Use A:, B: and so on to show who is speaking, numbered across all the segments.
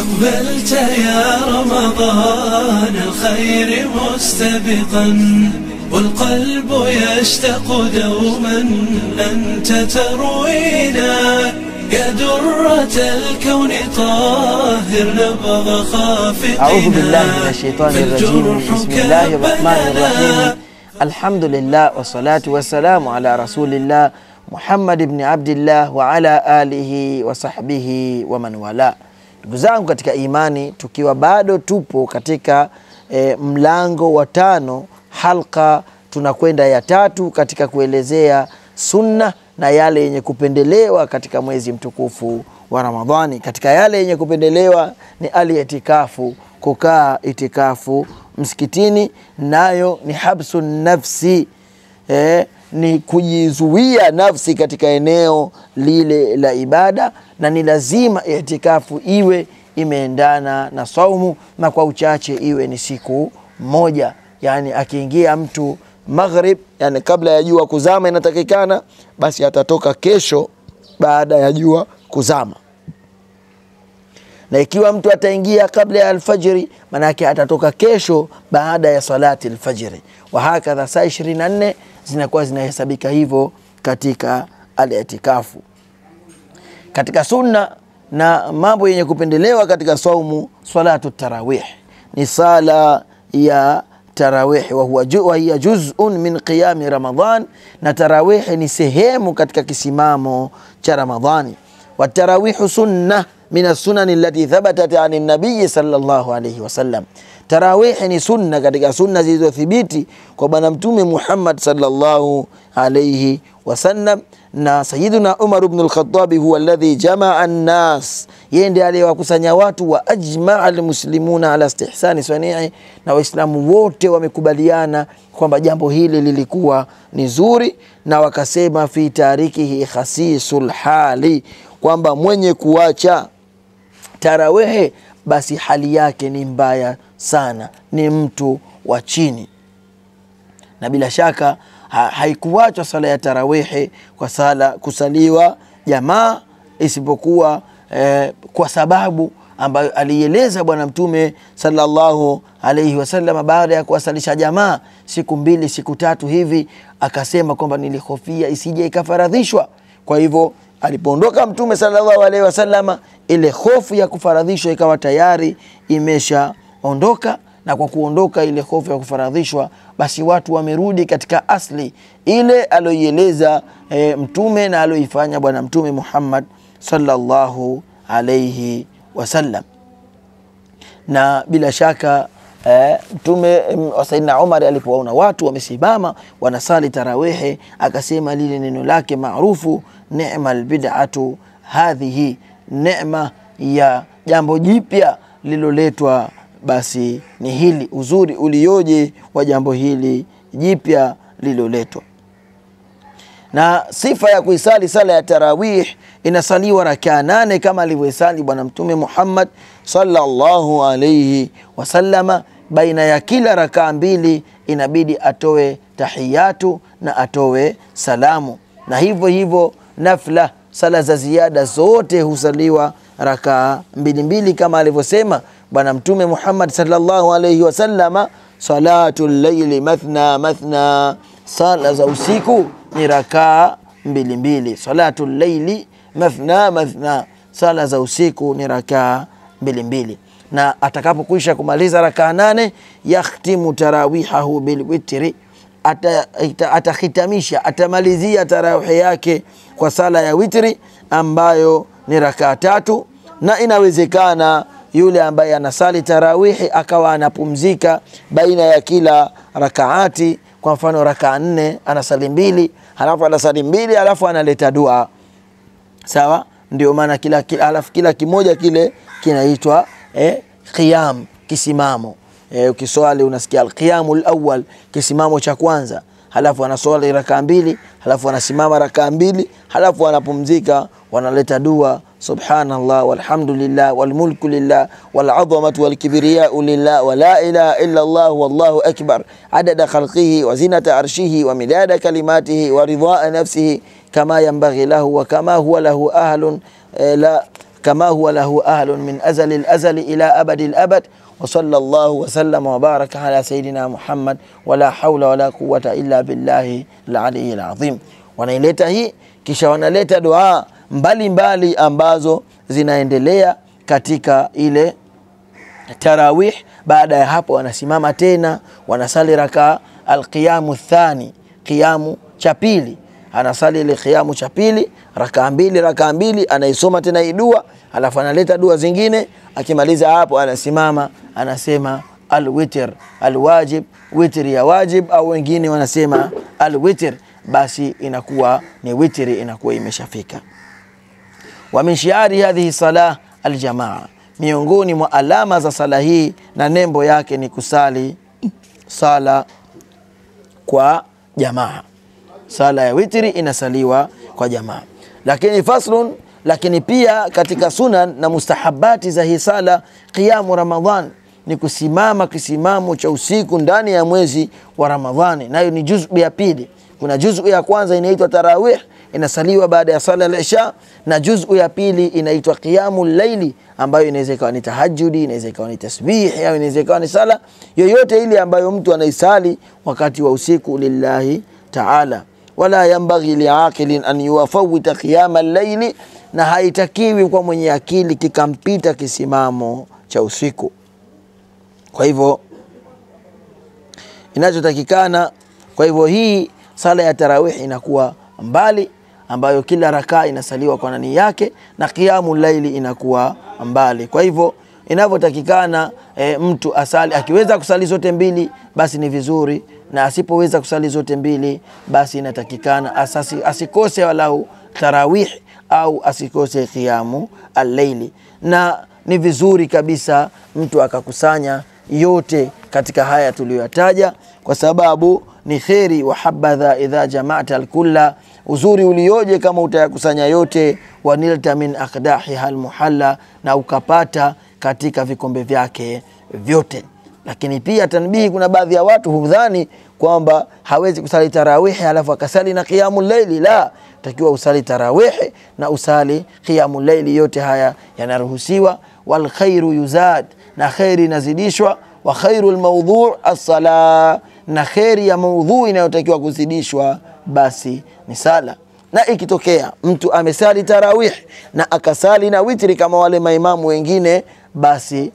A: أقبلت يا رمضان الخير مستبقا والقلب يشتاق دوما أنت تروينا يا درة الكون طاهر نبض خافقنا أعوذ بالله من الشيطان الرجيم بسم الله الرحمن الرحيم الحمد لله والصلاة والسلام على رسول الله محمد بن عبد الله وعلى آله وصحبه ومن والاه Ndugu zangu katika imani, tukiwa bado tupo katika e, mlango wa tano, halka tunakwenda ya tatu katika kuelezea sunna na yale yenye kupendelewa katika mwezi mtukufu wa Ramadhani. Katika yale yenye kupendelewa ni ali itikafu kukaa itikafu msikitini, nayo ni habsu nafsi eh, ni kujizuia nafsi katika eneo lile la ibada, na ni lazima itikafu iwe imeendana na saumu, na kwa uchache iwe ni siku moja. Yani akiingia mtu maghrib, yani kabla ya jua kuzama inatakikana, basi atatoka kesho baada ya jua kuzama na ikiwa mtu ataingia kabla ya alfajiri, manake atatoka kesho baada ya salati alfajiri. Wahakadha, saa 24 zinakuwa zinahesabika hivyo katika alitikafu. Katika sunna na mambo yenye kupendelewa katika saumu, salatu tarawih ni sala ya tarawih, wa hiya juz'un min qiyami Ramadhan, na tarawih ni sehemu katika kisimamo cha Ramadhani. Watarawihu sunna min as-sunan allati thabatat an an-nabiy sallallahu alayhi wasallam, Tarawihi ni sunna katika sunna zilizothibiti kwa Bwana Mtume Muhammad sallallahu alayhi wasallam, na Sayyiduna Umar ibn al-Khattab huwa alladhi jamaa an-nas, yeye ndiye aliyewakusanya watu wa ajmaa al-muslimuna ala istihsani sanii na Waislamu wote wamekubaliana kwamba jambo hili lilikuwa ni zuri, na wakasema fi tarikihi khasisul hali, kwamba mwenye kuacha tarawehe basi hali yake ni mbaya sana, ni mtu wa chini. Na bila shaka ha, haikuwachwa sala ya tarawihi kwa sala kusaliwa jamaa isipokuwa eh, kwa sababu ambayo alieleza Bwana Mtume sallallahu alaihi wasallam baada ya kuwasalisha jamaa siku mbili siku tatu hivi, akasema kwamba nilihofia isije ikafaradhishwa. Kwa hivyo Alipoondoka Mtume sallallahu alaihi wasallama, ile hofu ya kufaradhishwa ikawa tayari imeshaondoka, na kwa kuondoka ile hofu ya kufaradhishwa, basi watu wamerudi katika asli ile aloieleza e, eh, Mtume na aloifanya Bwana Mtume Muhammad sallallahu alaihi wasallam, na bila shaka Eh, mtume eh, mm, saidina Umar alipoona watu wamesimama wanasali tarawehe, akasema lile neno lake maarufu, nema albidatu hadhihi, nema ya jambo jipya liloletwa basi ni hili. Uzuri ulioje wa jambo hili jipya liloletwa na sifa ya kuisali sala ya tarawih inasaliwa rakaa nane kama alivyoisali Bwana Mtume Muhammad sallallahu alayhi wasallama. Baina ya kila rakaa mbili inabidi atoe tahiyatu na atoe salamu, na hivyo hivyo nafla sala za ziada zote husaliwa rakaa mbili mbili kama alivyosema Bwana Mtume Muhammad sallallahu alayhi wasallama, salatu llaili mathna mathna, sala za usiku ni rakaa mbili mbili. Salatu laili mathna mathna, sala za usiku ni rakaa mbili mbili, na atakapokwisha kumaliza rakaa nane, yakhtimu tarawihahu bilwitri atakhitamisha ata atamalizia tarawihi yake kwa sala ya witri ambayo ni rakaa tatu, na inawezekana yule ambaye anasali tarawihi akawa anapumzika baina ya kila rakaati kwa mfano rakaa nne anasali mbili, halafu anasali mbili, halafu analeta dua sawa. Ndio maana kila, kila, alafu kila kimoja kile kinaitwa eh, qiyam kisimamo. Eh, ukiswali unasikia alqiyamul lawal kisimamo cha kwanza halafu anaswali rakaa mbili, halafu anasimama rakaa mbili, halafu anapumzika, wanaleta dua سبحان الله والحمد لله والملك لله والعظمة والكبرياء لله ولا إله إلا الله والله أكبر عدد خلقه وزنة عرشه ومداد كلماته ورضاء نفسه كما ينبغي له وكما هو له أهل لا كما هو له أهل من أزل الأزل إلى أبد الأبد وصلى الله وسلم وبارك على سيدنا محمد ولا حول ولا قوة إلا بالله العلي العظيم ونيلته كشوانا ليت دعاء mbalimbali mbali ambazo zinaendelea katika ile tarawih. Baada ya hapo, wanasimama tena wanasali raka alqiyamu thani, qiyamu cha pili, anasali ile qiyamu cha pili rakaa mbili, rakaa mbili, anaisoma tena hii dua, alafu analeta dua zingine. Akimaliza hapo, anasimama anasema alwitr alwajib, witr ya wajib, au wengine wanasema alwitr, basi inakuwa ni witri, inakuwa imeshafika. Wa min shiari hadhihi salah aljamaa, miongoni mwa alama za sala hii na nembo yake ni kusali sala kwa jamaa. Sala ya witri inasaliwa kwa jamaa. Lakini faslun, lakini pia katika sunan na mustahabati za hii sala, qiyamu Ramadhan ni kusimama kisimamo cha usiku ndani ya mwezi wa Ramadhani, nayo ni juzu ya pili. Kuna juzu ya kwanza inaitwa tarawih inasaliwa baada ya sala ya isha na juzu ya pili inaitwa qiyamul laili, ambayo inaweza ikawa ni tahajjudi, inaweza ikawa ni tasbih, au inaweza ikawa ni sala yoyote ile ambayo mtu anaisali wakati wa usiku lillahi ta'ala. Wala yambaghi liaqilin an yuwafawita qiyamal laili, na haitakiwi kwa mwenye akili kikampita kisimamo cha usiku. Kwa hivyo inachotakikana, kwa hivyo hii sala ya tarawih inakuwa mbali ambayo kila rakaa inasaliwa kwa nani yake na kiamu laili inakuwa mbali. Kwa hivyo inavyotakikana e, mtu asali, akiweza kusali zote mbili basi ni vizuri, na asipoweza kusali zote mbili basi inatakikana asasi, asikose walau tarawih au asikose kiamu al-laili, na ni vizuri kabisa mtu akakusanya yote katika haya tuliyoyataja, kwa sababu ni kheri wa habadha idha jamaata alkulla uzuri ulioje kama utayakusanya yote, wanilta min akdahiha almuhalla, na ukapata katika vikombe vyake vyote. Lakini pia tanbihi, kuna baadhi ya watu hudhani kwamba hawezi kusali tarawihi alafu akasali na qiyamul laili. La, takiwa usali tarawihi na usali qiyamul laili, yote haya yanaruhusiwa. Wal khairu yuzad, na khairi inazidishwa wa khairu lmaudhu assala, na kheri ya maudhuu inayotakiwa kuzidishwa basi ni sala. Na ikitokea mtu amesali tarawih na akasali na witri kama wale maimamu wengine, basi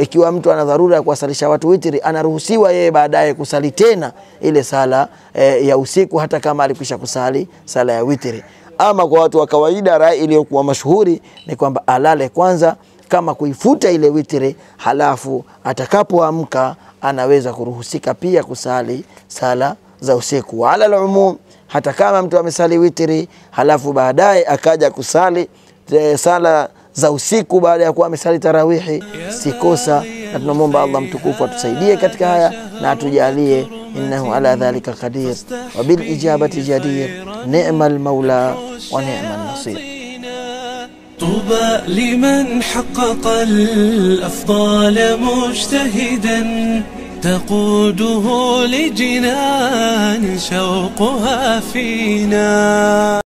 A: ikiwa mtu ana dharura ya kuwasalisha watu witri, anaruhusiwa yeye baadaye kusali tena ile sala e, ya usiku, hata kama alikwisha kusali sala ya witri. Ama kwa watu wa kawaida, rai iliyokuwa mashuhuri ni kwamba alale kwanza kama kuifuta ile witri, halafu atakapoamka anaweza kuruhusika pia kusali sala za usiku. Ala alumum, hata kama mtu amesali witri halafu baadaye akaja kusali e, sala za usiku baada ya kuwa amesali tarawihi, sikosa na tunamwomba Allah mtukufu atusaidie katika haya na atujalie, innahu ala dhalika qadir wa bil ijabati jadir, ni'mal maula wa ni'mal nasir. طوبى لمن حقق الأفضال مجتهدا تقوده لجنان شوقها فينا